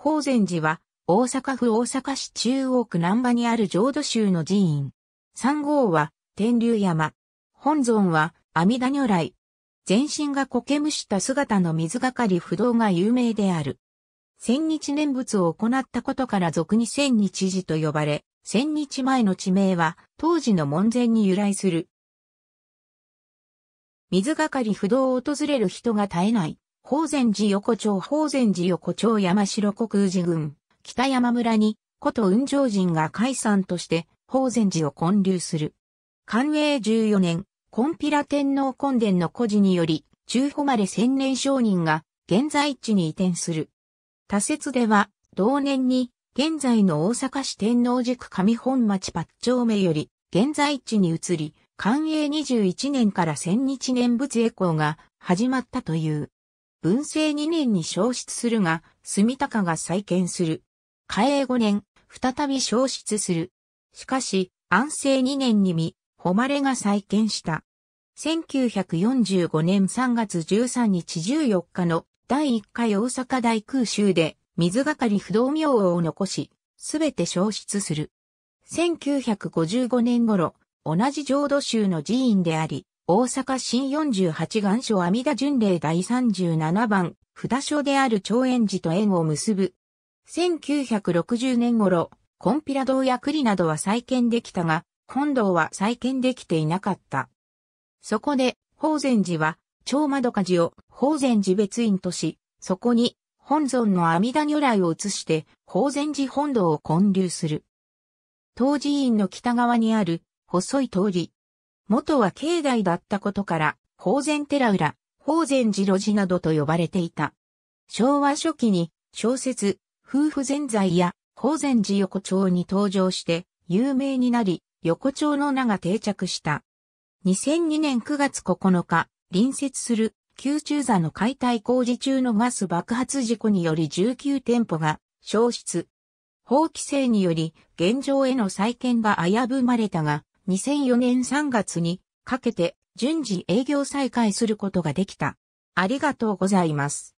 法善寺は、大阪府大阪市中央区南波にある浄土宗の寺院。三号は、天竜山。本尊は、阿弥陀如来。全身が苔むした姿の水がかり不動が有名である。千日念仏を行ったことから俗に千日寺と呼ばれ、千日前の地名は、当時の門前に由来する。水がかり不動を訪れる人が絶えない。法善寺横丁法善寺横丁山城国寺郡、北山村に、古都雲上人が解散として、法善寺を建立する。寛永14年、コンピラ天皇根殿の故事により、中誉千年商人が、現在地に移転する。他説では、同年に、現在の大阪市天皇寺区上本町八丁目より、現在地に移り、寛永21年から千日年仏栄光が始まったという。文政2年に消失するが、住高が再建する。嘉永5年、再び消失する。しかし、安政2年に見、誉が再建した。1945年3月13日14日の第1回大阪大空襲で水がかり不動明王を残し、すべて消失する。1955年頃、同じ浄土宗の寺院であり、大阪新48願書阿弥陀巡礼第37番、札所である長円寺と縁を結ぶ。1960年頃、コンピラ堂や栗などは再建できたが、本堂は再建できていなかった。そこで、宝禅寺は、超窓火寺を宝禅寺別院とし、そこに、本尊の阿弥陀如来を移して、宝禅寺本堂を建立する。当寺院の北側にある、細い通り、元は境内だったことから、宝禅寺裏、宝禅寺路地などと呼ばれていた。昭和初期に小説、夫婦全財や宝禅寺横丁に登場して有名になり、横丁の名が定着した。2002年9月9日、隣接する宮中座の解体工事中のガス爆発事故により19店舗が消失。法規制により現状への再建が危ぶまれたが、2004年3月にかけて順次営業再開することができた。ありがとうございます。